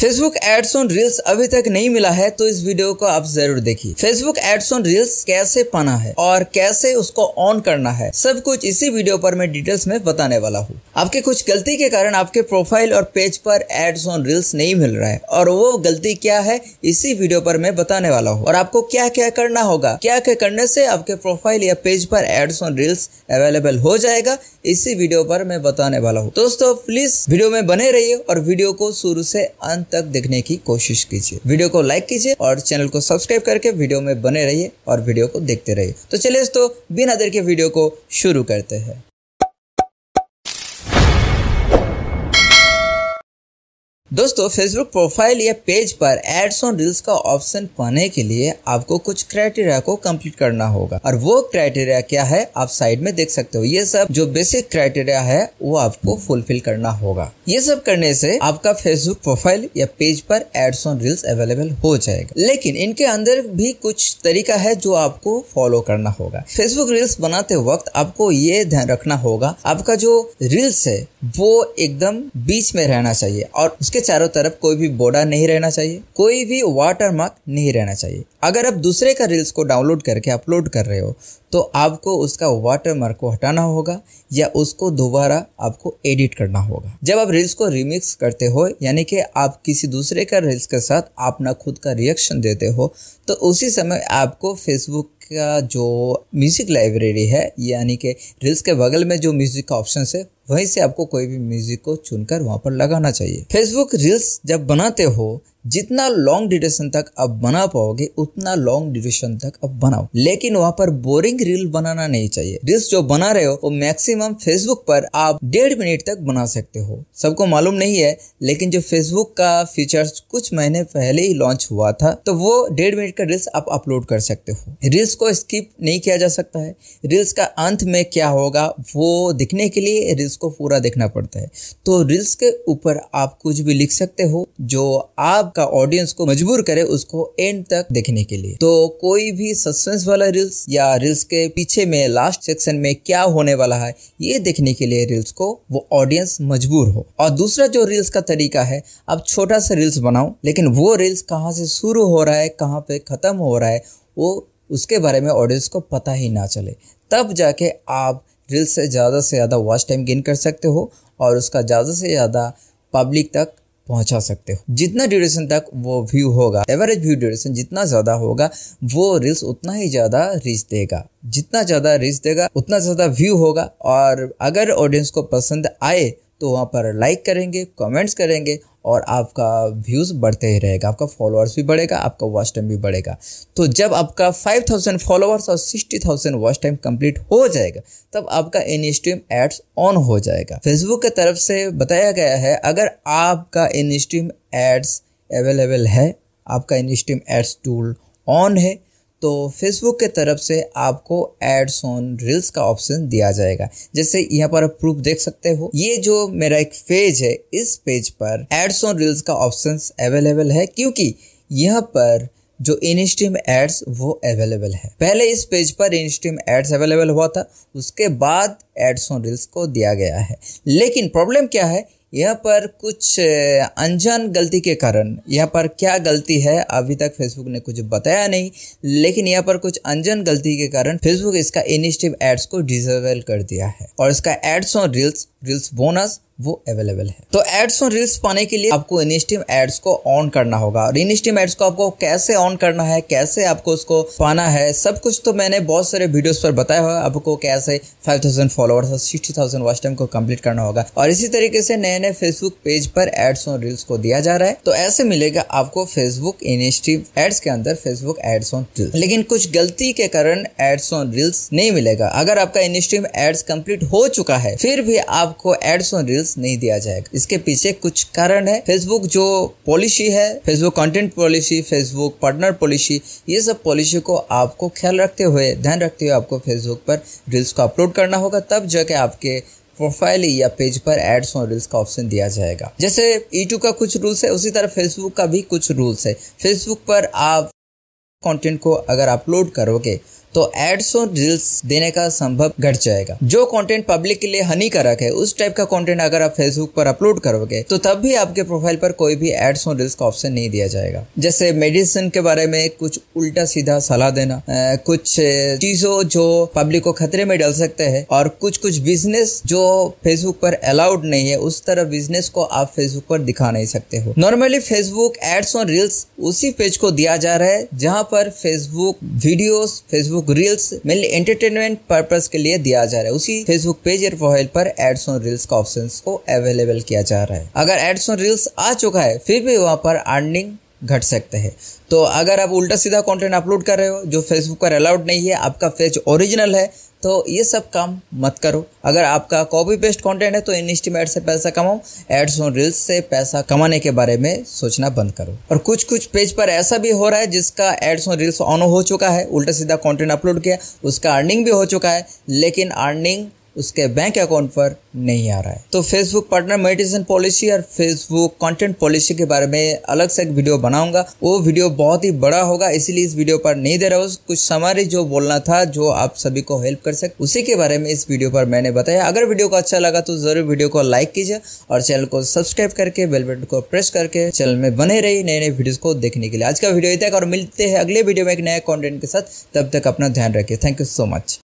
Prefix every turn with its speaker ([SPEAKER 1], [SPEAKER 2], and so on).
[SPEAKER 1] Facebook ads on reels अभी तक नहीं मिला है तो इस वीडियो को आप जरूर देखिए फेसबुक एड्स ऑन रील्स कैसे पाना है और कैसे उसको ऑन करना है सब कुछ इसी वीडियो पर मैं डिटेल्स में बताने वाला हूँ आपके कुछ गलती के कारण आपके प्रोफाइल और पेज पर एड्स ऑन रील्स नहीं मिल रहा है और वो गलती क्या है इसी वीडियो पर मैं बताने वाला हूँ और आपको क्या क्या करना होगा क्या क्या करने से आपके प्रोफाइल या पेज पर एड्स ऑन रील्स अवेलेबल हो जाएगा इसी वीडियो पर मैं बताने वाला हूँ दोस्तों प्लीज वीडियो में बने रहिए और वीडियो को शुरू से अंत अंत तक देखने की कोशिश कीजिए वीडियो को लाइक कीजिए और चैनल को सब्सक्राइब करके वीडियो में बने रहिए और वीडियो को देखते रहिए तो चलिए दोस्तों बिना देर के वीडियो को शुरू करते हैं दोस्तों फेसबुक प्रोफाइल या पेज पर एड्स ऑन रील्स का ऑप्शन पाने के लिए आपको कुछ क्राइटेरिया को कंप्लीट करना होगा और वो क्राइटेरिया क्या है आप साइड में देख सकते हो ये सब जो बेसिक क्राइटेरिया है वो आपको फुलफिल करना होगा ये सब करने से आपका फेसबुक प्रोफाइल या पेज पर एड्स ऑन रील्स अवेलेबल हो जाएगा लेकिन इनके अंदर भी कुछ तरीका है जो आपको फॉलो करना होगा फेसबुक रील्स बनाते वक्त आपको ये ध्यान रखना होगा आपका जो रील्स है वो एकदम बीच में रहना चाहिए और उसके चारों तरफ कोई भी बॉर्डर नहीं रहना चाहिए कोई भी वाटर मार्क नहीं रहना चाहिए अगर आप दूसरे का रील्स को डाउनलोड करके अपलोड कर रहे हो तो आपको उसका वाटर मार्क को हटाना होगा या उसको दोबारा आपको एडिट करना होगा जब आप रील्स को रिमिक्स करते हो यानी कि आप किसी दूसरे का रील्स के साथ अपना खुद का रिएक्शन देते हो तो उसी समय आपको फेसबुक का जो म्यूज़िक लाइब्रेरी है यानी कि रील्स के बगल में जो म्यूज़िक का ऑप्शन है वहीं से आपको कोई भी म्यूजिक को चुनकर वहां पर लगाना चाहिए फेसबुक रील्स जब बनाते हो जितना लॉन्ग ड्यूरेशन तक आप बना पाओगे उतना लॉन्ग ड्यूरेशन तक आप बनाओ लेकिन वहाँ पर बोरिंग रील बनाना नहीं चाहिए रील्स जो बना रहे हो वो मैक्सिमम फेसबुक पर आप डेढ़ मिनट तक बना सकते हो सबको मालूम नहीं है लेकिन जो फेसबुक का फीचर्स कुछ महीने पहले ही लॉन्च हुआ था तो वो डेढ़ मिनट का रील्स आप अपलोड कर सकते हो रील्स को स्किप नहीं किया जा सकता है रील्स का अंत में क्या होगा वो दिखने के लिए रील्स को पूरा देखना पड़ता है तो रील्स के ऊपर आप कुछ भी लिख सकते हो जो आप आपका ऑडियंस को मजबूर करे उसको एंड तक देखने के लिए तो कोई भी सस्पेंस वाला रील्स या रील्स के पीछे में लास्ट सेक्शन में क्या होने वाला है ये देखने के लिए रील्स को वो ऑडियंस मजबूर हो और दूसरा जो रील्स का तरीका है आप छोटा सा रील्स बनाओ लेकिन वो रील्स कहाँ से शुरू हो रहा है कहाँ पे ख़त्म हो रहा है वो उसके बारे में ऑडियंस को पता ही ना चले तब जाके आप रील्स से ज़्यादा से ज़्यादा वॉच टाइम गेन कर सकते हो और उसका ज़्यादा से ज़्यादा पब्लिक तक पहुंचा सकते हो जितना ड्यूरेशन तक वो व्यू होगा एवरेज व्यू ड्यूरेशन जितना ज़्यादा होगा वो रील्स उतना ही ज़्यादा रीच देगा जितना ज़्यादा रीच देगा उतना ज़्यादा व्यू होगा और अगर ऑडियंस को पसंद आए तो वहाँ पर लाइक करेंगे कमेंट्स करेंगे और आपका व्यूज़ बढ़ते ही रहेगा आपका फॉलोअर्स भी बढ़ेगा आपका वॉच टाइम भी बढ़ेगा तो जब आपका 5000 फॉलोअर्स और 60000 वॉच टाइम कंप्लीट हो जाएगा तब आपका इन स्ट्रीम एड्स ऑन हो जाएगा फेसबुक की तरफ से बताया गया है अगर आपका इन स्ट्रीम एड्स अवेलेबल है आपका in stream ads tool on है तो फेसबुक के तरफ से आपको एड्स ऑन रील्स का ऑप्शन दिया जाएगा जैसे यहाँ पर आप प्रूफ देख सकते हो ये जो मेरा एक पेज है इस पेज पर एड्स ऑन रील्स का ऑप्शन अवेलेबल है क्योंकि यहाँ पर जो इन स्ट्रीम एड्स वो अवेलेबल है पहले इस पेज पर इन स्ट्रीम एड्स अवेलेबल हुआ था उसके बाद एड्स ऑन रील्स को दिया गया है लेकिन प्रॉब्लम क्या है यहाँ पर कुछ अनजान गलती के कारण यहाँ पर क्या गलती है अभी तक फेसबुक ने कुछ बताया नहीं लेकिन यहाँ पर कुछ अनजान गलती के कारण फेसबुक इसका इनिशिटिव एड्स को डिजेबल कर दिया है और इसका एड्स और रील्स रील्स बोनस वो अवेलेबल है तो एड्स और रील्स पाने के लिए आपको इनिस्टीम एड्स को ऑन करना होगा और इनिस्टीम एड्स को आपको कैसे ऑन करना है कैसे आपको उसको पाना है सब कुछ तो मैंने बहुत सारे वीडियोस पर बताया हुआ आपको कैसे 5000 फॉलोअर्स और थाउजेंड वॉच टाइम को कंप्लीट करना होगा और इसी तरीके से नए नए फेसबुक पेज पर एड्स और रील्स को दिया जा रहा है तो ऐसे मिलेगा आपको फेसबुक इनिस्टीम एड्स के अंदर फेसबुक एड्स ऑन रील्स लेकिन कुछ गलती के कारण एड्स ऑन रील्स नहीं मिलेगा अगर आपका इनिस्टीम एड्स कम्प्लीट हो चुका है फिर भी आपको एड्स ऑन रील्स डिटेल्स नहीं दिया जाएगा इसके पीछे कुछ कारण है फेसबुक जो पॉलिसी है Facebook content policy Facebook partner policy ये सब पॉलिसी को आपको ख्याल रखते हुए ध्यान रखते हुए आपको फेसबुक पर रील्स को अपलोड करना होगा तब जाके आपके प्रोफाइल या पेज पर एड्स और रील्स का ऑप्शन दिया जाएगा जैसे यूट्यूब e का कुछ रूल्स है उसी तरह फेसबुक का भी कुछ रूल्स है फेसबुक पर आप कंटेंट को अगर अपलोड करोगे तो एड्स और रील्स देने का संभव घट जाएगा जो कंटेंट पब्लिक के लिए हानिकारक है उस टाइप का कंटेंट अगर आप फेसबुक पर अपलोड करोगे तो तब भी आपके प्रोफाइल पर कोई भी एड्स और रील्स का ऑप्शन नहीं दिया जाएगा जैसे मेडिसिन के बारे में कुछ उल्टा सीधा सलाह देना कुछ चीजों जो पब्लिक को खतरे में डाल सकते हैं और कुछ कुछ बिजनेस जो फेसबुक पर अलाउड नहीं है उस तरह बिजनेस को आप फेसबुक पर दिखा नहीं सकते हो नॉर्मली फेसबुक एड्स और रील्स उसी पेज को दिया जा रहा है जहाँ पर Facebook videos Facebook Facebook reels mainly entertainment purpose के लिए दिया जा रहा है उसी फेसबुक पेज या प्रोफाइल पर एड्स ऑन रील्स का ऑप्शन को अवेलेबल किया जा रहा है अगर एड्स ऑन रील्स आ चुका है फिर भी वहाँ पर अर्निंग घट सकते हैं तो अगर आप उल्टा सीधा कंटेंट अपलोड कर रहे हो जो फेसबुक पर अलाउड नहीं है आपका पेज ओरिजिनल है तो ये सब काम मत करो अगर आपका कॉपी पेस्ट कंटेंट है तो इन से पैसा कमाओ एड्स और रील्स से पैसा कमाने के बारे में सोचना बंद करो और कुछ कुछ पेज पर ऐसा भी हो रहा है जिसका एड्स और रील्स ऑन हो चुका है उल्टा सीधा कॉन्टेंट अपलोड किया उसका अर्निंग भी हो चुका है लेकिन अर्निंग उसके बैंक अकाउंट पर नहीं आ रहा है तो फेसबुक पार्टनर मेडिटेशन पॉलिसी और फेसबुक कंटेंट पॉलिसी के बारे में अलग से एक वीडियो बनाऊंगा वो वीडियो बहुत ही बड़ा होगा इसीलिए इस वीडियो पर नहीं दे रहा हूँ कुछ समारी जो बोलना था जो आप सभी को हेल्प कर सके उसी के बारे में इस वीडियो पर मैंने बताया अगर वीडियो को अच्छा लगा तो जरूर वीडियो को लाइक कीजिए और चैनल को सब्सक्राइब करके बेलबटन को प्रेस करके चैनल में बने रही नए नए वीडियो को देखने के लिए आज का वीडियो तक और मिलते हैं अगले वीडियो में एक नए कॉन्टेंट के साथ तब तक अपना ध्यान रखिए थैंक यू सो मच